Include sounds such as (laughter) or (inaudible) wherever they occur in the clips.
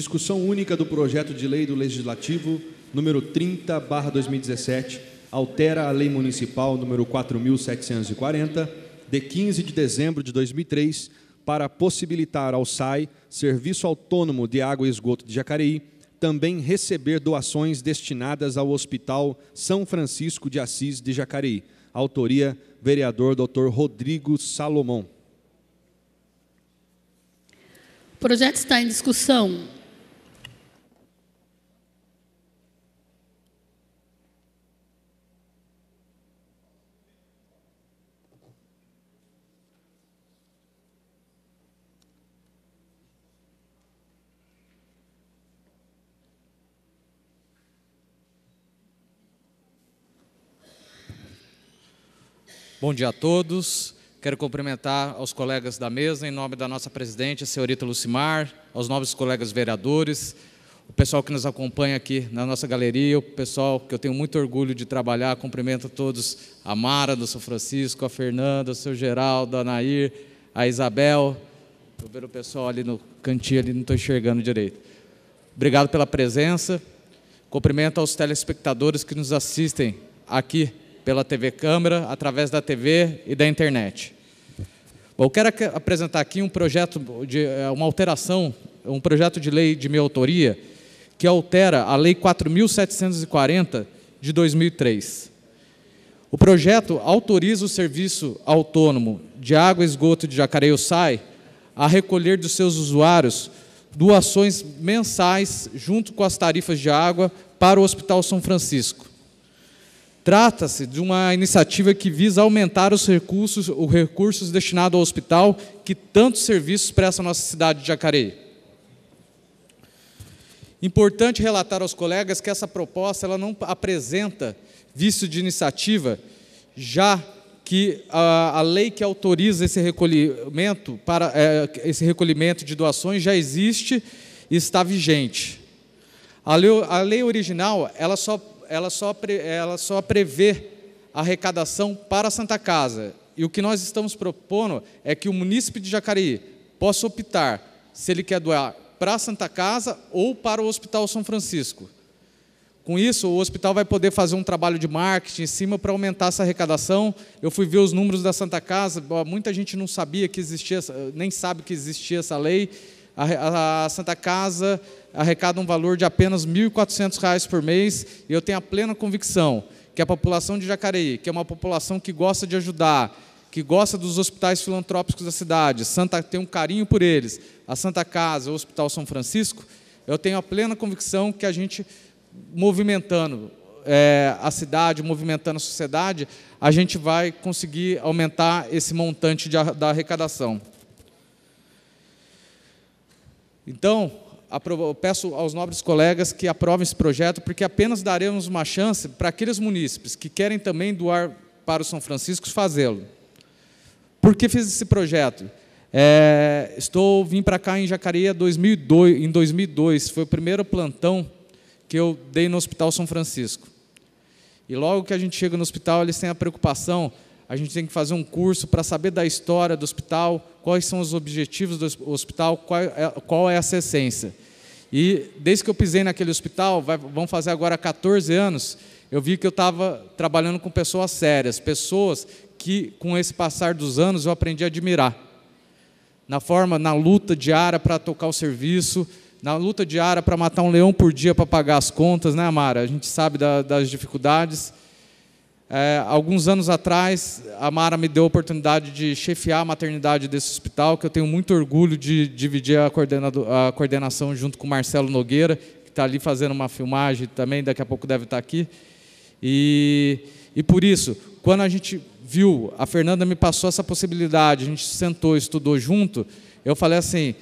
Discussão única do projeto de lei do Legislativo número 30/2017 altera a Lei Municipal número 4740 de 15 de dezembro de 2003 para possibilitar ao SAI, Serviço Autônomo de Água e Esgoto de Jacareí, também receber doações destinadas ao Hospital São Francisco de Assis de Jacareí. Autoria, vereador Dr. Rodrigo Salomão. O projeto está em discussão. Bom dia a todos. Quero cumprimentar aos colegas da mesa, em nome da nossa presidente, a senhorita Lucimar, aos novos colegas vereadores, o pessoal que nos acompanha aqui na nossa galeria, o pessoal que eu tenho muito orgulho de trabalhar. Cumprimento a todos, a Mara, do São Francisco, a Fernanda, o seu Geraldo, a Nair, a Isabel. Estou vendo o pessoal ali no cantinho, ali não estou enxergando direito. Obrigado pela presença. Cumprimento aos telespectadores que nos assistem aqui pela TV Câmara, através da TV e da internet. Bom, eu quero apresentar aqui um projeto de é, uma alteração, um projeto de lei de minha autoria que altera a Lei 4740 de 2003. O projeto autoriza o serviço autônomo de água e esgoto de Jacareí-Uçai a recolher dos seus usuários doações mensais junto com as tarifas de água para o Hospital São Francisco. Trata-se de uma iniciativa que visa aumentar os recursos, os recursos destinados ao hospital que tantos serviços presta à nossa cidade de Jacareí. Importante relatar aos colegas que essa proposta ela não apresenta vício de iniciativa, já que a, a lei que autoriza esse recolhimento para é, esse recolhimento de doações já existe e está vigente. A lei, a lei original ela só ela só, ela só prevê arrecadação para a Santa Casa. E o que nós estamos propondo é que o munícipe de Jacareí possa optar se ele quer doar para a Santa Casa ou para o Hospital São Francisco. Com isso, o hospital vai poder fazer um trabalho de marketing em cima para aumentar essa arrecadação. Eu fui ver os números da Santa Casa, muita gente não sabia que existia, nem sabe que existia essa lei. A, a Santa Casa arrecada um valor de apenas R$ 1.400 por mês e eu tenho a plena convicção que a população de Jacareí, que é uma população que gosta de ajudar, que gosta dos hospitais filantrópicos da cidade, Santa tem um carinho por eles, a Santa Casa, o Hospital São Francisco, eu tenho a plena convicção que a gente movimentando é, a cidade, movimentando a sociedade, a gente vai conseguir aumentar esse montante de, da arrecadação. Então, eu peço aos nobres colegas que aprovem esse projeto, porque apenas daremos uma chance para aqueles munícipes que querem também doar para o São Francisco fazê-lo. Por que fiz esse projeto? É, estou vim para cá em Jacareí em 2002, foi o primeiro plantão que eu dei no Hospital São Francisco. E logo que a gente chega no hospital, eles têm a preocupação a gente tem que fazer um curso para saber da história do hospital, quais são os objetivos do hospital, qual é, qual é essa essência. E desde que eu pisei naquele hospital, vai, vão fazer agora 14 anos, eu vi que eu estava trabalhando com pessoas sérias, pessoas que, com esse passar dos anos, eu aprendi a admirar. Na forma, na luta diária para tocar o serviço, na luta diária para matar um leão por dia para pagar as contas, né, Amara? A gente sabe da, das dificuldades, é, alguns anos atrás, a Mara me deu a oportunidade de chefiar a maternidade desse hospital, que eu tenho muito orgulho de dividir a, a coordenação junto com o Marcelo Nogueira, que está ali fazendo uma filmagem também, daqui a pouco deve estar tá aqui. E, e por isso, quando a gente viu, a Fernanda me passou essa possibilidade, a gente sentou, estudou junto, eu falei assim,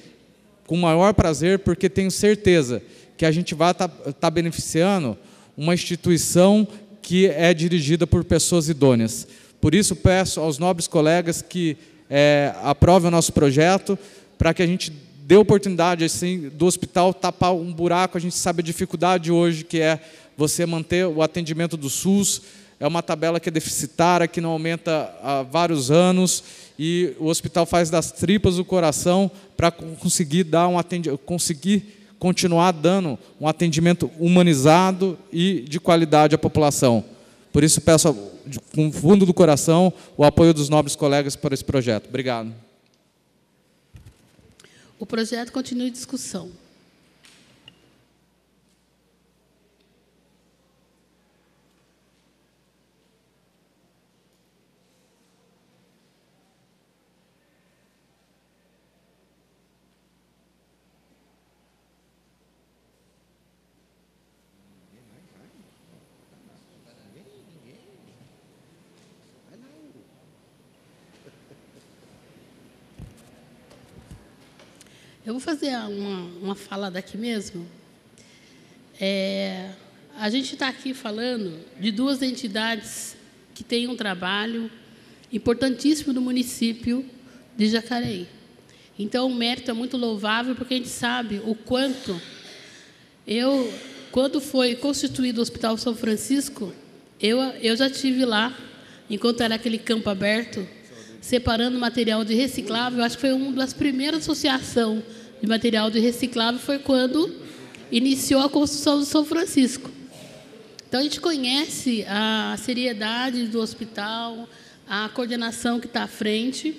com o maior prazer, porque tenho certeza que a gente vai estar tá, tá beneficiando uma instituição que é dirigida por pessoas idôneas. Por isso, peço aos nobres colegas que é, aprovem o nosso projeto, para que a gente dê oportunidade assim, do hospital tapar um buraco. A gente sabe a dificuldade hoje que é você manter o atendimento do SUS. É uma tabela que é deficitária, que não aumenta há vários anos, e o hospital faz das tripas do coração para conseguir dar um atendimento, conseguir continuar dando um atendimento humanizado e de qualidade à população. Por isso, peço, com fundo do coração, o apoio dos nobres colegas para esse projeto. Obrigado. O projeto continua em discussão. Eu vou fazer uma, uma fala daqui mesmo. É, a gente está aqui falando de duas entidades que têm um trabalho importantíssimo no município de Jacareí. Então, o mérito é muito louvável, porque a gente sabe o quanto. Eu, quando foi constituído o Hospital São Francisco, eu, eu já tive lá, enquanto era aquele campo aberto, separando material de reciclável. Acho que foi uma das primeiras associações de material de reciclável foi quando iniciou a construção do São Francisco. Então a gente conhece a seriedade do hospital, a coordenação que está à frente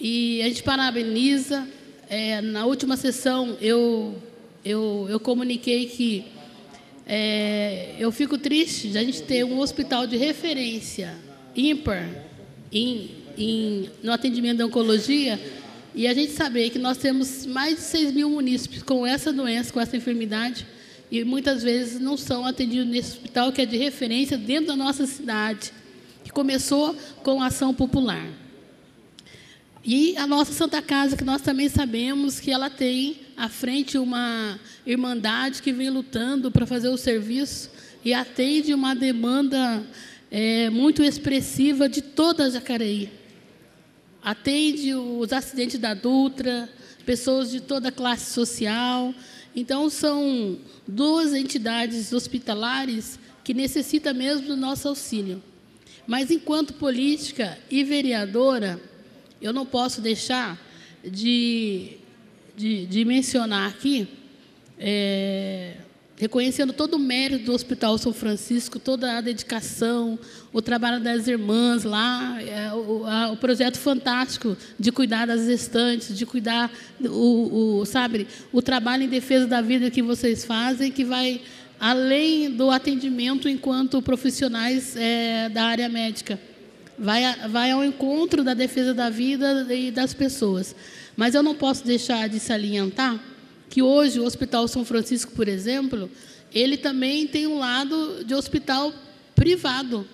e a gente parabeniza. É, na última sessão eu eu, eu comuniquei que é, eu fico triste de a gente ter um hospital de referência ímpar em, em, no atendimento da oncologia e a gente saber que nós temos mais de 6 mil munícipes com essa doença, com essa enfermidade, e muitas vezes não são atendidos nesse hospital que é de referência dentro da nossa cidade, que começou com a ação popular. E a nossa Santa Casa, que nós também sabemos que ela tem à frente uma irmandade que vem lutando para fazer o serviço e atende uma demanda é, muito expressiva de toda a Jacareí atende os acidentes da Dutra, pessoas de toda a classe social. Então, são duas entidades hospitalares que necessitam mesmo do nosso auxílio. Mas, enquanto política e vereadora, eu não posso deixar de, de, de mencionar aqui é, reconhecendo todo o mérito do Hospital São Francisco, toda a dedicação, o trabalho das irmãs lá, é, o, projeto fantástico de cuidar das gestantes, de cuidar o, o, sabe, o trabalho em defesa da vida que vocês fazem, que vai além do atendimento enquanto profissionais é, da área médica. Vai, vai ao encontro da defesa da vida e das pessoas. Mas eu não posso deixar de salientar que hoje o Hospital São Francisco, por exemplo, ele também tem um lado de hospital privado,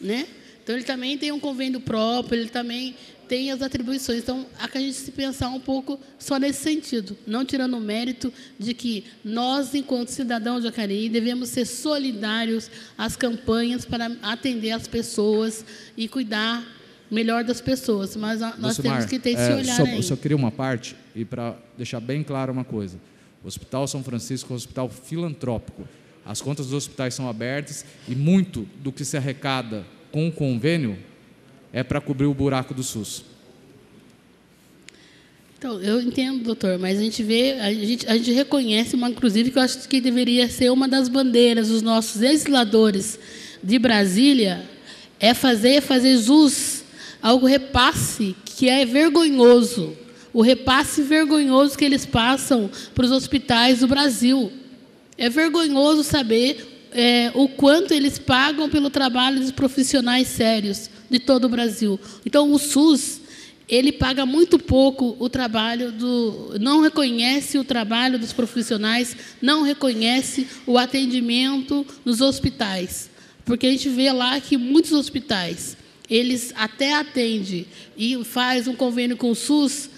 né? Então ele também tem um convênio próprio, ele também tem as atribuições. Então há que a gente se pensar um pouco só nesse sentido, não tirando o mérito de que nós, enquanto cidadãos de Jacareí, devemos ser solidários às campanhas para atender as pessoas e cuidar melhor das pessoas, mas nós Lucimar, temos que ter é, esse é, olhar só, aí. Só queria uma parte e para deixar bem claro uma coisa. O Hospital São Francisco é um hospital filantrópico. As contas dos hospitais são abertas e muito do que se arrecada com o convênio é para cobrir o buraco do SUS. Então, eu entendo, doutor, mas a gente vê, a gente, a gente reconhece, uma, inclusive, que eu acho que deveria ser uma das bandeiras dos nossos legisladores de Brasília, é fazer, é fazer jus algo repasse que é vergonhoso, o repasse vergonhoso que eles passam para os hospitais do Brasil. É vergonhoso saber é, o quanto eles pagam pelo trabalho dos profissionais sérios de todo o Brasil. Então, o SUS ele paga muito pouco o trabalho do, não reconhece o trabalho dos profissionais, não reconhece o atendimento nos hospitais, porque a gente vê lá que muitos hospitais eles até atendem e faz um convênio com o SUS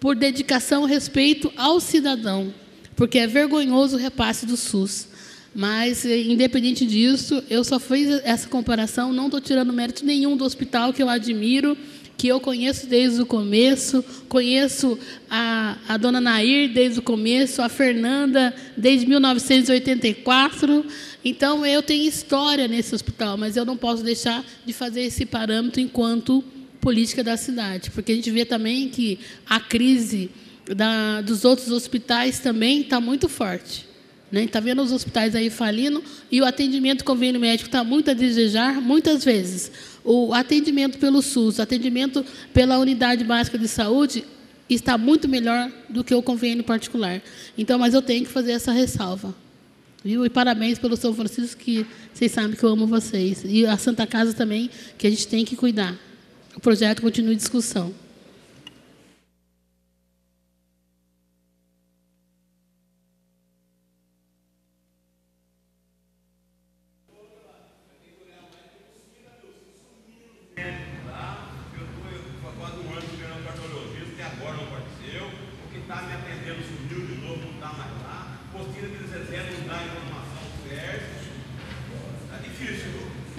por dedicação e respeito ao cidadão, porque é vergonhoso o repasse do SUS. Mas, eh, independente disso, eu só fiz essa comparação, não estou tirando mérito nenhum do hospital, que eu admiro, que eu conheço desde o começo, conheço a, a dona Nair desde o começo, a Fernanda desde 1984. Então, eu tenho história nesse hospital, mas eu não posso deixar de fazer esse parâmetro enquanto política da cidade, porque a gente vê também que a crise da, dos outros hospitais também está muito forte. Né? Está vendo os hospitais aí falindo e o atendimento convênio médico está muito a desejar, muitas vezes. O atendimento pelo SUS, o atendimento pela unidade básica de saúde está muito melhor do que o convênio particular. Então, mas eu tenho que fazer essa ressalva. Viu? E parabéns pelo São Francisco, que vocês sabem que eu amo vocês. E a Santa Casa também, que a gente tem que cuidar. O projeto continua em discussão.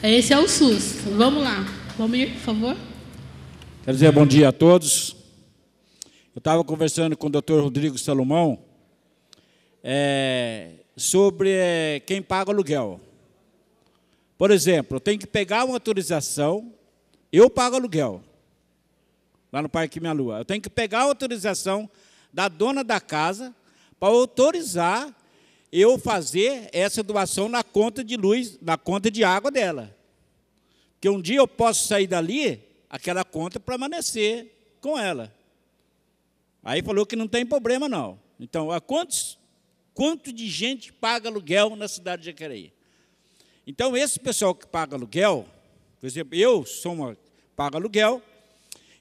Esse é o SUS. Vamos lá. Vamos ir, por favor. Quero dizer bom dia a todos. Eu estava conversando com o Dr. Rodrigo Salomão é, sobre é, quem paga aluguel. Por exemplo, eu tenho que pegar uma autorização, eu pago aluguel, lá no Parque Minha Lua. Eu tenho que pegar a autorização da dona da casa para autorizar eu fazer essa doação na conta de luz, na conta de água dela. Porque um dia eu posso sair dali, aquela conta para amanecer com ela. Aí falou que não tem problema, não. Então, quantos, quanto de gente paga aluguel na cidade de Jacareí? Então, esse pessoal que paga aluguel, por exemplo, eu sou uma paga aluguel,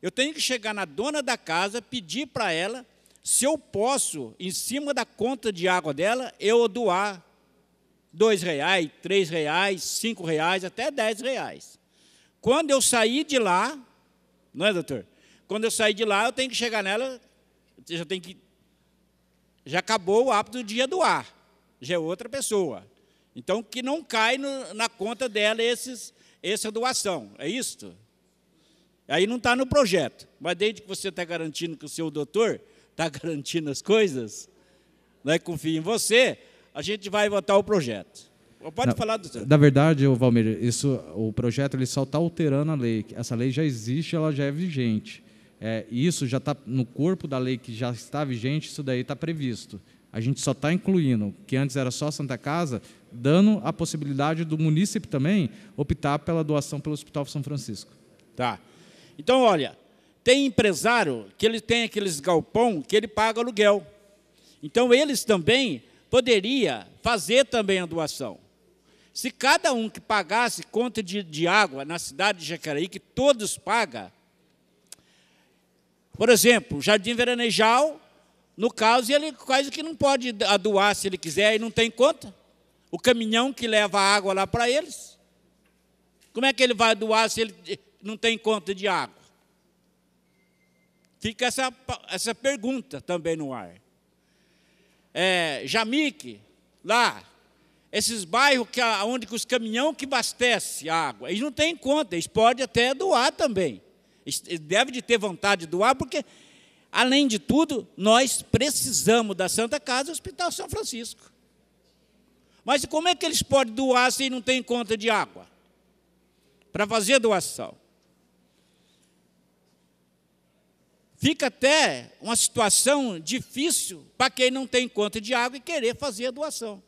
eu tenho que chegar na dona da casa, pedir para ela se eu posso, em cima da conta de água dela, eu doar dois reais, três reais, cinco reais, até dez reais. Quando eu sair de lá, não é, doutor? Quando eu sair de lá, eu tenho que chegar nela, já tem que já acabou o hábito de doar, já é outra pessoa. Então, que não cai no, na conta dela esses, essa doação, é isto. Aí não está no projeto, mas desde que você está garantindo que o seu doutor está (laughs) garantindo as coisas, não é? confia em você, a gente vai votar o projeto. Pode falar do Na verdade, o Valmir, isso, o projeto ele só está alterando a lei. Essa lei já existe, ela já é vigente. É, isso já está no corpo da lei que já está vigente, isso daí está previsto. A gente só está incluindo, que antes era só Santa Casa, dando a possibilidade do município também optar pela doação pelo Hospital São Francisco. Tá. Então, olha, tem empresário que ele tem aqueles galpão que ele paga aluguel. Então eles também poderia fazer também a doação. Se cada um que pagasse conta de, de água na cidade de Jacareí, que todos pagam, por exemplo, Jardim Veranejal, no caso, ele quase que não pode doar se ele quiser e não tem conta. O caminhão que leva a água lá para eles. Como é que ele vai doar se ele não tem conta de água? Fica essa, essa pergunta também no ar. É, Jamique, lá, esses bairros que, onde que os caminhão que abastecem a água, eles não têm conta, eles podem até doar também. Eles devem de ter vontade de doar, porque, além de tudo, nós precisamos da Santa Casa e do Hospital São Francisco. Mas como é que eles podem doar se não têm conta de água? Para fazer doação. Fica até uma situação difícil para quem não tem conta de água e querer fazer a doação.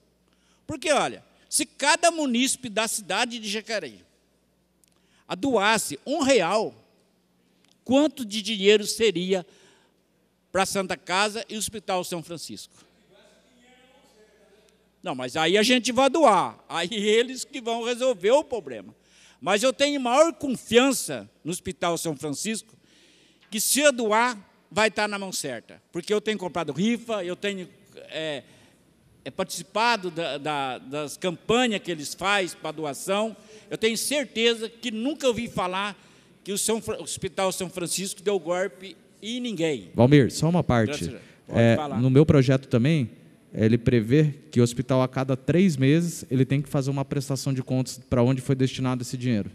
Porque, olha, se cada munícipe da cidade de Jacareí doasse um real, quanto de dinheiro seria para a Santa Casa e o Hospital São Francisco? Não, mas aí a gente vai doar, aí eles que vão resolver o problema. Mas eu tenho maior confiança no Hospital São Francisco que se eu doar, vai estar na mão certa. Porque eu tenho comprado rifa, eu tenho é, é participado da, da, das campanhas que eles fazem para doação. Eu tenho certeza que nunca ouvi falar que o, São, o Hospital São Francisco deu golpe em ninguém. Valmir, só uma parte. É, no meu projeto também, é, ele prevê que o hospital, a cada três meses, ele tem que fazer uma prestação de contas para onde foi destinado esse dinheiro.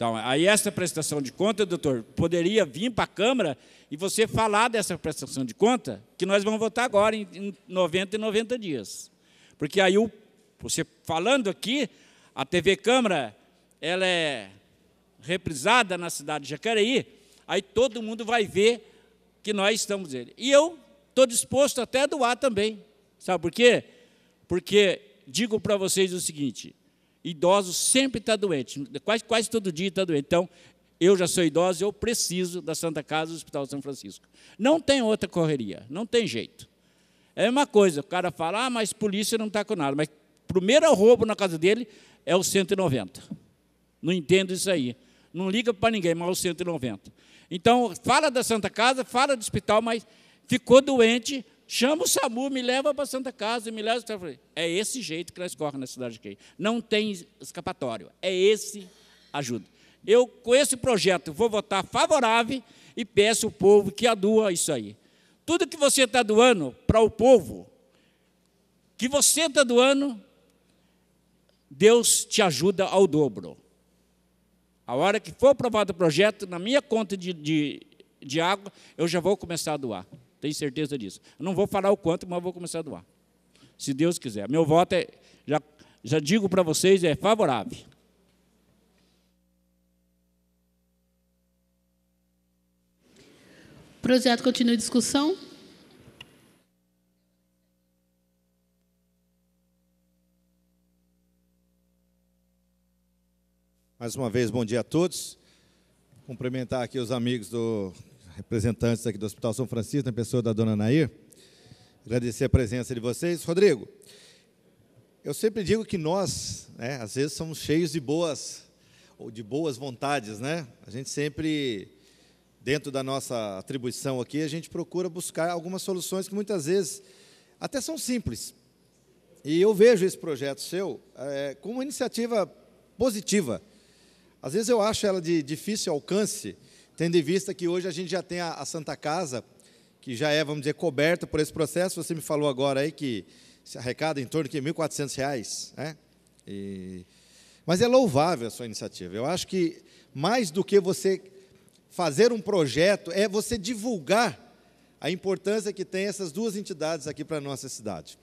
Então, aí essa prestação de conta, doutor, poderia vir para a Câmara e você falar dessa prestação de conta, que nós vamos votar agora em 90 e 90 dias. Porque aí o, você falando aqui, a TV Câmara, ela é reprisada na cidade de Jacareí, aí todo mundo vai ver que nós estamos ele. E eu estou disposto até a doar também. Sabe por quê? Porque digo para vocês o seguinte, Idoso sempre está doente, quase, quase todo dia está doente. Então, eu já sou idoso, eu preciso da Santa Casa do Hospital São Francisco. Não tem outra correria, não tem jeito. É uma coisa, o cara fala, ah, mas polícia não está com nada. Mas o primeiro roubo na casa dele é o 190. Não entendo isso aí. Não liga para ninguém, mas é o 190. Então, fala da Santa Casa, fala do hospital, mas ficou doente, Chama o SAMU, me leva para Santa Casa, me leva para É esse jeito que nós corremos na cidade de quem. Não tem escapatório. É esse ajuda. Eu, com esse projeto, vou votar favorável e peço ao povo que adua isso aí. Tudo que você está doando para o povo, que você está doando, Deus te ajuda ao dobro. A hora que for aprovado o projeto, na minha conta de, de, de água, eu já vou começar a doar. Tenho certeza disso. Eu não vou falar o quanto, mas vou começar a doar. Se Deus quiser. Meu voto é, já, já digo para vocês, é favorável. Projeto continua em discussão. Mais uma vez, bom dia a todos. Cumprimentar aqui os amigos do representantes aqui do Hospital São Francisco, na pessoa da dona Nair. Agradecer a presença de vocês. Rodrigo, eu sempre digo que nós, né, às vezes, somos cheios de boas ou de boas vontades, né? A gente sempre, dentro da nossa atribuição aqui, a gente procura buscar algumas soluções que muitas vezes até são simples. E eu vejo esse projeto seu é, como uma iniciativa positiva. Às vezes eu acho ela de difícil alcance, Tendo em vista que hoje a gente já tem a, a Santa Casa, que já é, vamos dizer, coberta por esse processo, você me falou agora aí que se arrecada em torno de R$ 1.400, né? E... Mas é louvável a sua iniciativa. Eu acho que mais do que você fazer um projeto, é você divulgar a importância que tem essas duas entidades aqui para a nossa cidade.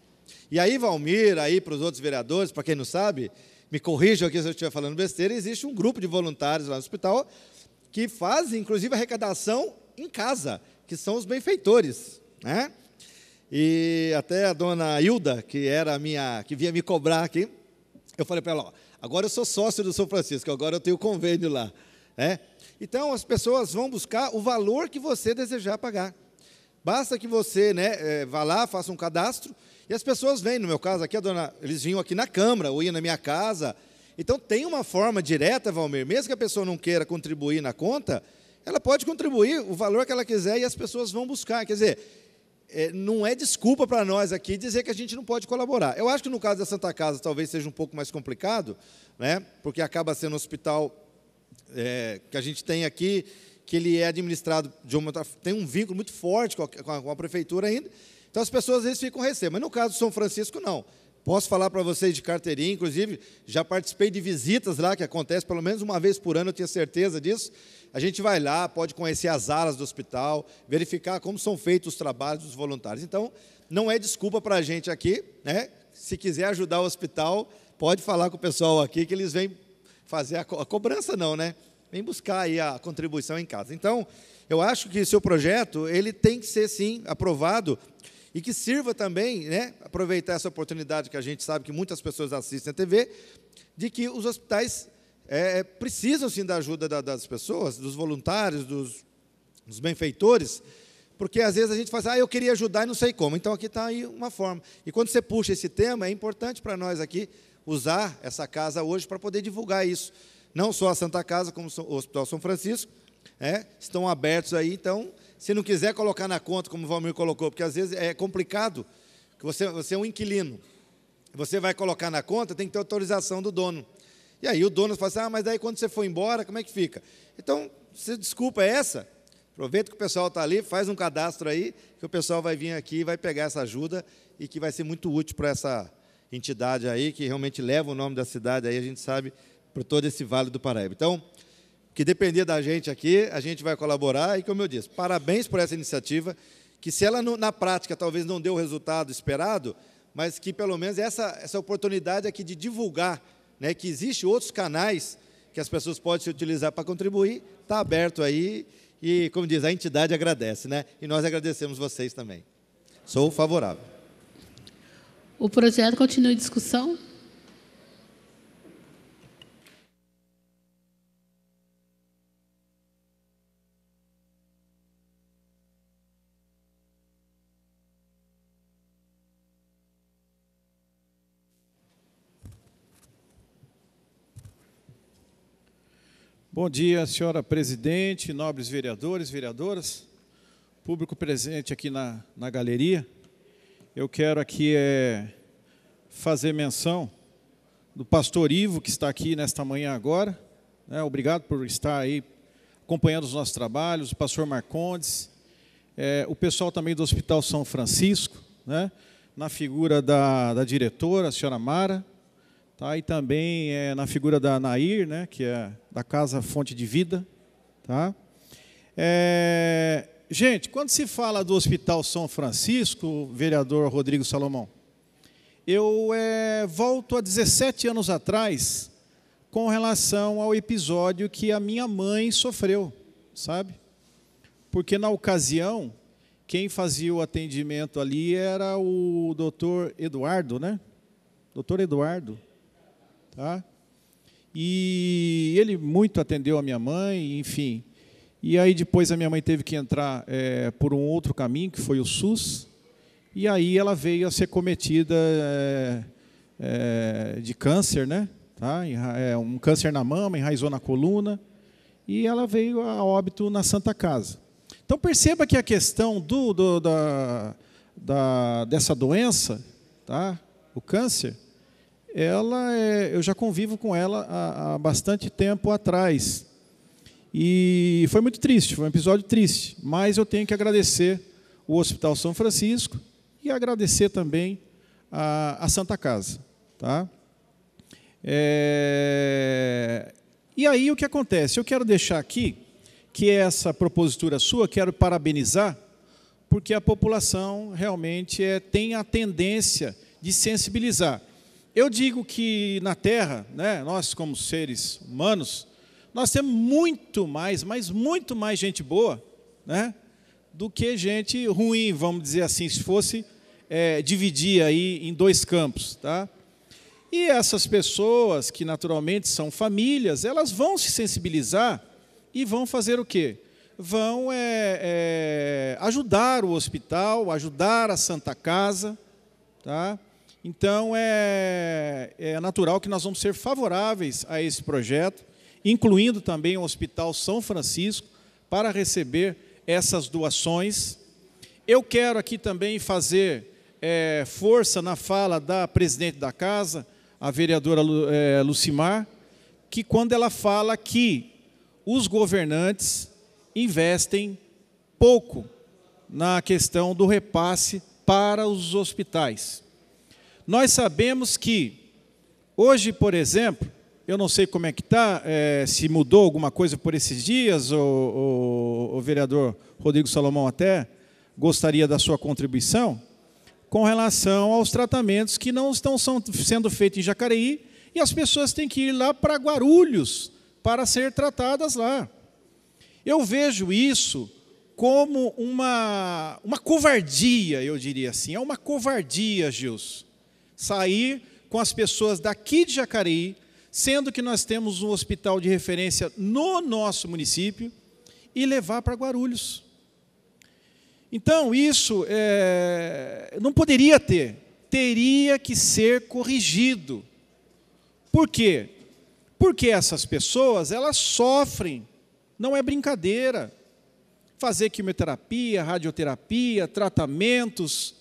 E aí, Valmir, aí para os outros vereadores, para quem não sabe, me corrijam aqui se eu estiver falando besteira, existe um grupo de voluntários lá no hospital que fazem, inclusive, arrecadação em casa, que são os benfeitores, né? E até a dona Hilda, que era minha, que vinha me cobrar aqui, eu falei para ela, ó, agora eu sou sócio do São Francisco, agora eu tenho convênio lá, né? Então as pessoas vão buscar o valor que você desejar pagar. Basta que você, né, eh, vá lá, faça um cadastro e as pessoas vêm. No meu caso aqui, a dona, eles vinham aqui na câmara, ou iam na minha casa, então, tem uma forma direta, Valmir, mesmo que a pessoa não queira contribuir na conta, ela pode contribuir o valor que ela quiser e as pessoas vão buscar. Quer dizer, é, não é desculpa para nós aqui dizer que a gente não pode colaborar. Eu acho que no caso da Santa Casa talvez seja um pouco mais complicado, né? porque acaba sendo um hospital é, que a gente tem aqui, que ele é administrado de uma tem um vínculo muito forte com a, com a prefeitura ainda. Então as pessoas às vezes ficam receio. Mas no caso do São Francisco, não. Posso falar para vocês de carteirinha, inclusive já participei de visitas lá, que acontece pelo menos uma vez por ano, eu tinha certeza disso. A gente vai lá, pode conhecer as alas do hospital, verificar como são feitos os trabalhos dos voluntários. Então, não é desculpa para a gente aqui, né? Se quiser ajudar o hospital, pode falar com o pessoal aqui que eles vêm fazer a, co a cobrança, não, né? Vem buscar aí a contribuição em casa. Então, eu acho que seu projeto ele tem que ser sim aprovado e que sirva também, né, aproveitar essa oportunidade que a gente sabe que muitas pessoas assistem à TV, de que os hospitais é, é, precisam sim da ajuda da, das pessoas, dos voluntários, dos, dos benfeitores, porque às vezes a gente faz, assim, ah, eu queria ajudar e não sei como. Então aqui está aí uma forma. E quando você puxa esse tema, é importante para nós aqui usar essa casa hoje para poder divulgar isso. Não só a Santa Casa, como o Hospital São Francisco, é, estão abertos aí, então se não quiser colocar na conta, como o Valmir colocou, porque às vezes é complicado, que você, você é um inquilino. Você vai colocar na conta, tem que ter autorização do dono. E aí o dono fala assim, ah, mas daí quando você for embora, como é que fica? Então, se desculpa é essa, aproveita que o pessoal está ali, faz um cadastro aí, que o pessoal vai vir aqui e vai pegar essa ajuda e que vai ser muito útil para essa entidade aí, que realmente leva o nome da cidade aí, a gente sabe, para todo esse Vale do Paraíba. Então, que depender da gente aqui, a gente vai colaborar. E, como eu disse, parabéns por essa iniciativa, que se ela, na prática, talvez não deu o resultado esperado, mas que, pelo menos, essa, essa oportunidade aqui de divulgar né, que existem outros canais que as pessoas podem se utilizar para contribuir, está aberto aí. E, como diz, a entidade agradece, né? E nós agradecemos vocês também. Sou favorável. O projeto continua em discussão? Bom dia, senhora presidente, nobres vereadores, vereadoras, público presente aqui na, na galeria. Eu quero aqui é, fazer menção do pastor Ivo, que está aqui nesta manhã agora. É, obrigado por estar aí acompanhando os nossos trabalhos, o pastor Marcondes, é, o pessoal também do Hospital São Francisco, né, na figura da, da diretora, a senhora Mara, Tá? E também é, na figura da Nair, né, que é da Casa Fonte de Vida. Tá? É, gente, quando se fala do Hospital São Francisco, vereador Rodrigo Salomão, eu é, volto a 17 anos atrás com relação ao episódio que a minha mãe sofreu, sabe? Porque na ocasião, quem fazia o atendimento ali era o doutor Eduardo, né? Doutor Eduardo. Tá? E ele muito atendeu a minha mãe, enfim. E aí depois a minha mãe teve que entrar é, por um outro caminho, que foi o SUS, e aí ela veio a ser cometida é, é, de câncer, né? Tá? É, um câncer na mama, enraizou na coluna, e ela veio a óbito na Santa Casa. Então perceba que a questão do, do da, da, dessa doença, tá? o câncer, ela é, eu já convivo com ela há, há, bastante tempo atrás. E foi muito triste, foi um episódio triste, mas eu tenho que agradecer o Hospital São Francisco e agradecer também a, a Santa Casa. Tá? É, e aí o que acontece? Eu quero deixar aqui que essa propositura sua, quero parabenizar, porque a população realmente é, tem a tendência de sensibilizar. Eu digo que na Terra, né, nós como seres humanos, nós temos muito mais, mas muito mais gente boa, né, do que gente ruim, vamos dizer assim, se fosse é, dividir aí em dois campos, tá? E essas pessoas que naturalmente são famílias, elas vão se sensibilizar e vão fazer o quê? Vão é, é, ajudar o hospital, ajudar a Santa Casa, tá? Então, é, é natural que nós vamos ser favoráveis a esse projeto, incluindo também o Hospital São Francisco, para receber essas doações. Eu quero aqui também fazer é, força na fala da presidente da casa, a vereadora é, Lucimar, que quando ela fala que os governantes investem pouco na questão do repasse para os hospitais. Nós sabemos que, hoje, por exemplo, eu não sei como é que está, é, se mudou alguma coisa por esses dias, o, o, o vereador Rodrigo Salomão até gostaria da sua contribuição, com relação aos tratamentos que não estão são, sendo feitos em Jacareí e as pessoas têm que ir lá para Guarulhos para ser tratadas lá. Eu vejo isso como uma, uma covardia, eu diria assim. É uma covardia, Gilson sair com as pessoas daqui de Jacareí, sendo que nós temos um hospital de referência no nosso município, e levar para Guarulhos. Então, isso é, não poderia ter, teria que ser corrigido. Por quê? Porque essas pessoas, elas sofrem, não é brincadeira. Fazer quimioterapia, radioterapia, tratamentos,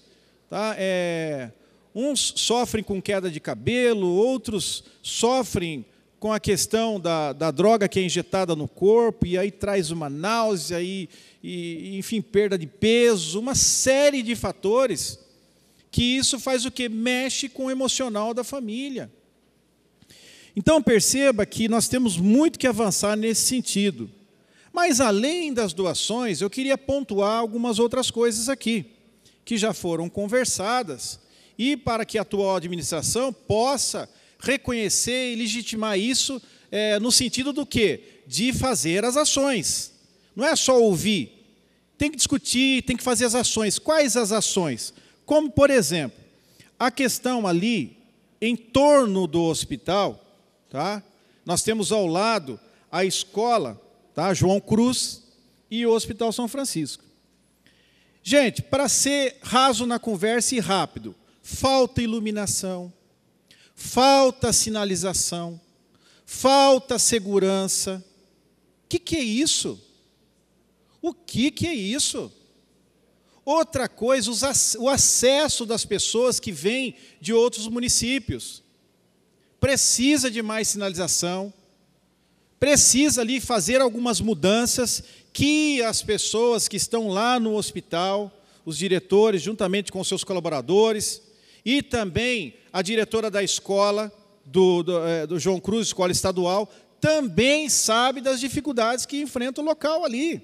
tá? É, Uns sofrem com queda de cabelo, outros sofrem com a questão da, da droga que é injetada no corpo, e aí traz uma náusea, e, e, enfim, perda de peso, uma série de fatores que isso faz o que? Mexe com o emocional da família. Então perceba que nós temos muito que avançar nesse sentido. Mas além das doações, eu queria pontuar algumas outras coisas aqui, que já foram conversadas, e para que a atual administração possa reconhecer e legitimar isso é, no sentido do quê? De fazer as ações. Não é só ouvir. Tem que discutir, tem que fazer as ações. Quais as ações? Como, por exemplo, a questão ali em torno do hospital, tá? Nós temos ao lado a escola, tá? João Cruz e o Hospital São Francisco. Gente, para ser raso na conversa e rápido, falta iluminação, falta sinalização, falta segurança. O que, que é isso? O que, que é isso? Outra coisa, o acesso das pessoas que vêm de outros municípios. Precisa de mais sinalização, precisa ali fazer algumas mudanças que as pessoas que estão lá no hospital, os diretores, juntamente com seus colaboradores, e também a diretora da escola, do, do, é, do João Cruz, escola estadual, também sabe das dificuldades que enfrenta o local ali.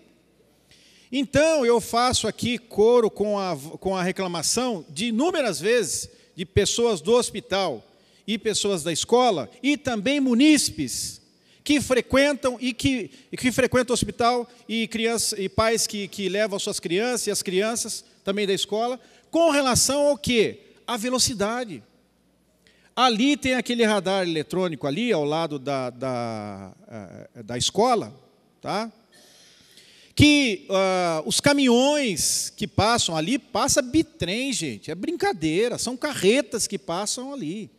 Então, eu faço aqui coro com a, com a reclamação de inúmeras vezes de pessoas do hospital e pessoas da escola e também munícipes que frequentam e que, que frequentam o hospital e, criança, e pais que, que levam suas crianças e as crianças também da escola, com relação ao que? a velocidade. Ali tem aquele radar eletrônico ali, ao lado da, da, eh, eh, da escola, tá? que uh, os caminhões que passam ali, passa bitrem, gente. É brincadeira, são carretas que passam ali.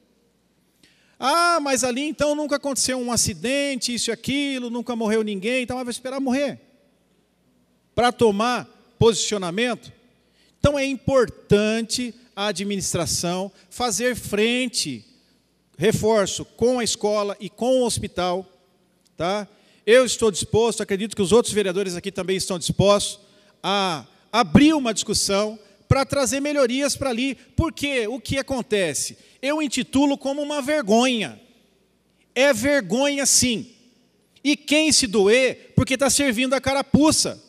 Ah, mas ali então nunca aconteceu um acidente, isso e aquilo, nunca morreu ninguém, então vai esperar morrer. Para tomar posicionamento. Então é importante a administração, fazer frente, reforço, com a escola e com o hospital. Tá? Eu estou disposto, acredito que os outros vereadores aqui também estão dispostos, a abrir uma discussão para trazer melhorias para ali, porque o que acontece? Eu intitulo como uma vergonha. É vergonha, sim. E quem se doer, porque está servindo a carapuça.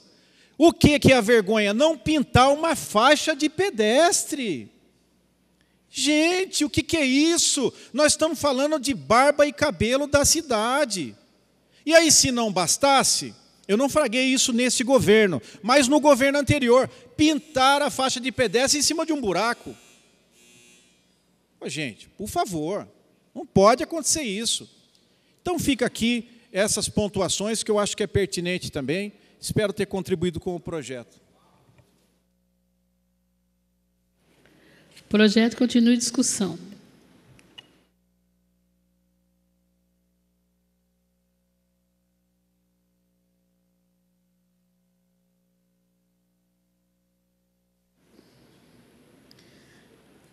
O que, que é a vergonha? Não pintar uma faixa de pedestre. Gente, o que, que é isso? Nós estamos falando de barba e cabelo da cidade. E aí, se não bastasse, eu não fraguei isso nesse governo, mas no governo anterior, pintar a faixa de pedestre em cima de um buraco. gente, por favor, não pode acontecer isso. Então fica aqui essas pontuações que eu acho que é pertinente também. Espero ter contribuído com o projeto. Projeto continua em discussão.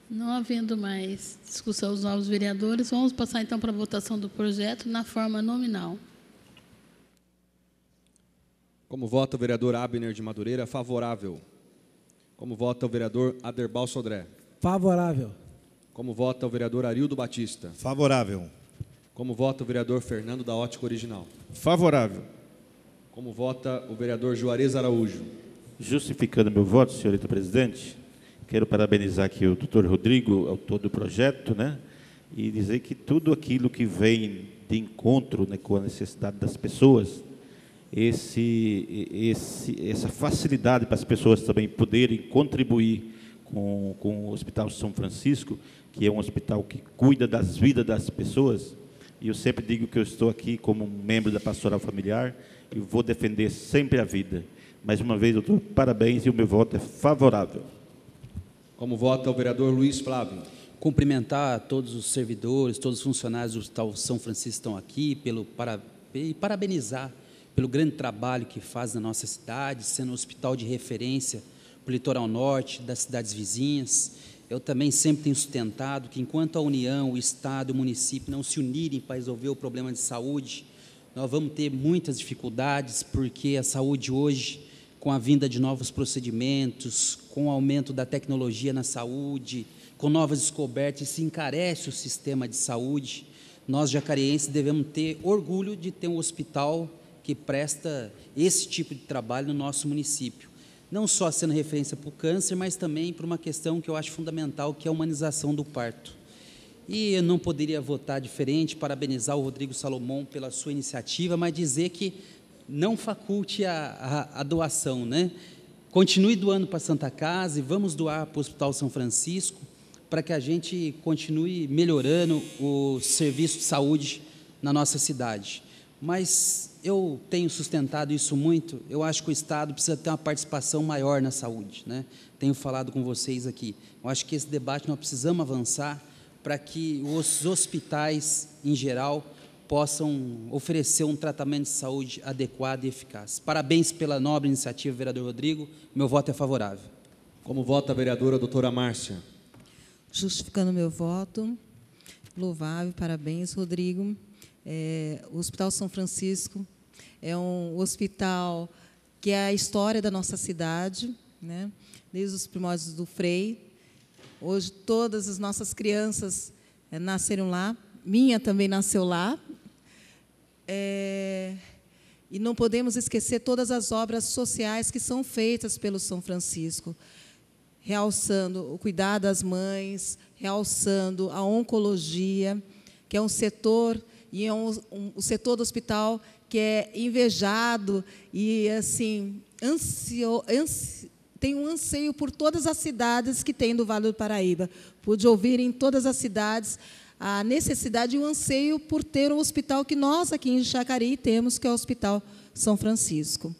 Não havendo mais discussão os novos vereadores, vamos passar então para a votação do projeto na forma nominal. Como vota o vereador Abner de Madureira, favorável. Como vota o vereador Aderbal Sodré, Favorável. Como vota o vereador Arildo Batista? Favorável. Como vota o vereador Fernando da Ótica Original? Favorável. Como vota o vereador Juarez Araújo? Justificando meu voto, senhorita presidente, quero parabenizar aqui o doutor Rodrigo, autor do projeto, né? E dizer que tudo aquilo que vem de encontro né, com a necessidade das pessoas, esse, esse, essa facilidade para as pessoas também poderem contribuir com, com o Hospital São Francisco, que é um hospital que cuida das vidas das pessoas, e eu sempre digo que eu estou aqui como membro da pastoral familiar e vou defender sempre a vida. Mais uma vez, doutor, parabéns e o meu voto é favorável. Como vota o vereador Luiz Flávio? Cumprimentar todos os servidores, todos os funcionários do Hospital São Francisco estão aqui pelo para, e parabenizar pelo grande trabalho que faz na nossa cidade, sendo um hospital de referência para o litoral norte, das cidades vizinhas. Eu também sempre tenho sustentado que, enquanto a União, o Estado e o município não se unirem para resolver o problema de saúde, nós vamos ter muitas dificuldades, porque a saúde hoje, com a vinda de novos procedimentos, com o aumento da tecnologia na saúde, com novas descobertas, se encarece o sistema de saúde. Nós, jacareenses, devemos ter orgulho de ter um hospital que presta esse tipo de trabalho no nosso município não só sendo referência para o câncer, mas também para uma questão que eu acho fundamental, que é a humanização do parto. E eu não poderia votar diferente, parabenizar o Rodrigo Salomão pela sua iniciativa, mas dizer que não faculte a, a, a doação, né? Continue doando para a Santa Casa e vamos doar para o Hospital São Francisco para que a gente continue melhorando o serviço de saúde na nossa cidade. Mas eu tenho sustentado isso muito. Eu acho que o Estado precisa ter uma participação maior na saúde. Né? Tenho falado com vocês aqui. Eu acho que esse debate nós precisamos avançar para que os hospitais, em geral, possam oferecer um tratamento de saúde adequado e eficaz. Parabéns pela nobre iniciativa, vereador Rodrigo. Meu voto é favorável. Como vota a vereadora doutora Márcia? Justificando meu voto, louvável, parabéns, Rodrigo. É, o Hospital São Francisco é um hospital que é a história da nossa cidade, né? desde os primórdios do Frei. Hoje, todas as nossas crianças é, nasceram lá, minha também nasceu lá. É... E não podemos esquecer todas as obras sociais que são feitas pelo São Francisco, realçando o cuidado das mães, realçando a oncologia, que é um setor e é um, um, o setor do hospital que é invejado e assim ansio, ansio, tem um anseio por todas as cidades que tem do Vale do Paraíba. Pude ouvir em todas as cidades a necessidade e o anseio por ter o um hospital que nós aqui em Jacari temos, que é o Hospital São Francisco.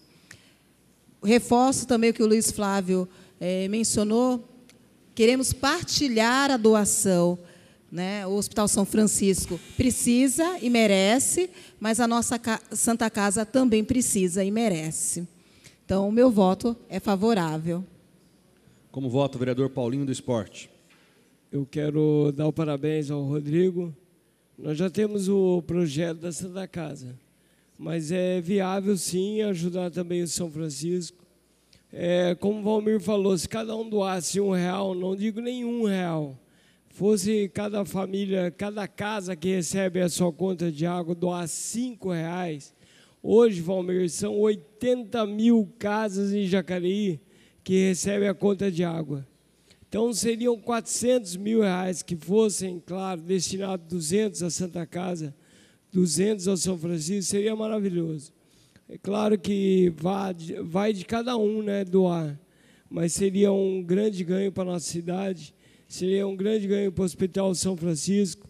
Reforço também o que o Luiz Flávio é, mencionou, queremos partilhar a doação. Né? O Hospital São Francisco precisa e merece, mas a nossa Santa Casa também precisa e merece. Então, o meu voto é favorável. Como voto, vereador Paulinho do Esporte. Eu quero dar parabéns ao Rodrigo. Nós já temos o projeto da Santa Casa, mas é viável sim ajudar também o São Francisco. É, como o Valmir falou, se cada um doasse um real, não digo nenhum real, fosse cada família, cada casa que recebe a sua conta de água doar cinco reais, hoje, Valmir, são 80 mil casas em Jacareí que recebem a conta de água. Então seriam 400 mil reais que fossem, claro, destinados 200 à Santa Casa, 200 ao São Francisco, seria maravilhoso. É claro que vai de cada um né, doar, mas seria um grande ganho para a nossa cidade Seria um grande ganho para o Hospital São Francisco,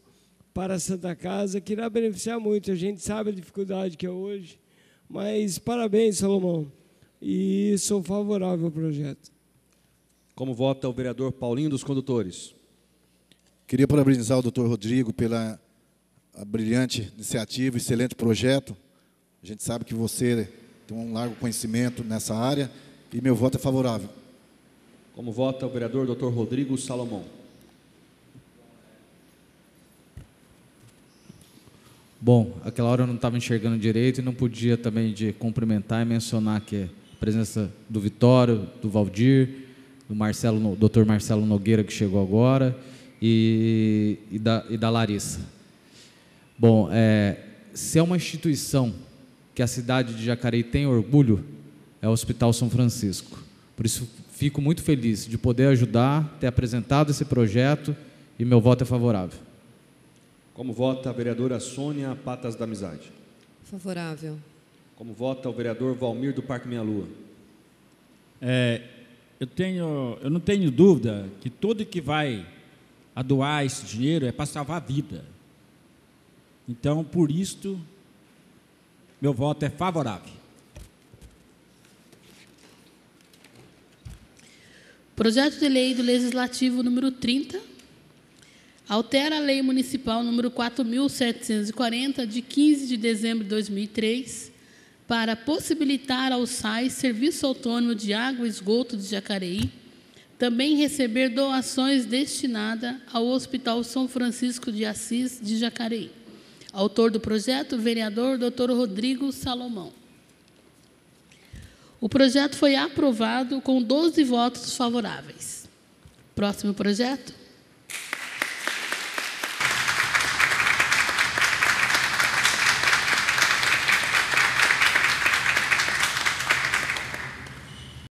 para a Santa Casa, que irá beneficiar muito. A gente sabe a dificuldade que é hoje, mas parabéns, Salomão. E sou favorável ao projeto. Como vota o vereador Paulinho dos Condutores? Queria parabenizar o doutor Rodrigo pela brilhante iniciativa, excelente projeto. A gente sabe que você tem um largo conhecimento nessa área e meu voto é favorável. Como vota o vereador Dr. Rodrigo Salomão. Bom, aquela hora eu não estava enxergando direito e não podia também de cumprimentar e mencionar que a é presença do Vitório, do Valdir, do Marcelo, Dr. Marcelo Nogueira que chegou agora e, e, da, e da Larissa. Bom, é, se é uma instituição que a cidade de Jacareí tem orgulho, é o Hospital São Francisco. Por isso Fico muito feliz de poder ajudar, ter apresentado esse projeto e meu voto é favorável. Como vota a vereadora Sônia Patas da Amizade? Favorável. Como vota o vereador Valmir do Parque Minha Lua? É, eu, tenho, eu não tenho dúvida que todo que vai a doar esse dinheiro é para salvar a vida. Então, por isto, meu voto é favorável. Projeto de Lei do Legislativo número 30 altera a Lei Municipal número 4740 de 15 de dezembro de 2003 para possibilitar ao SAI, Serviço Autônomo de Água e Esgoto de Jacareí, também receber doações destinadas ao Hospital São Francisco de Assis de Jacareí. Autor do projeto, vereador Dr. Rodrigo Salomão. O projeto foi aprovado com 12 votos favoráveis. Próximo projeto.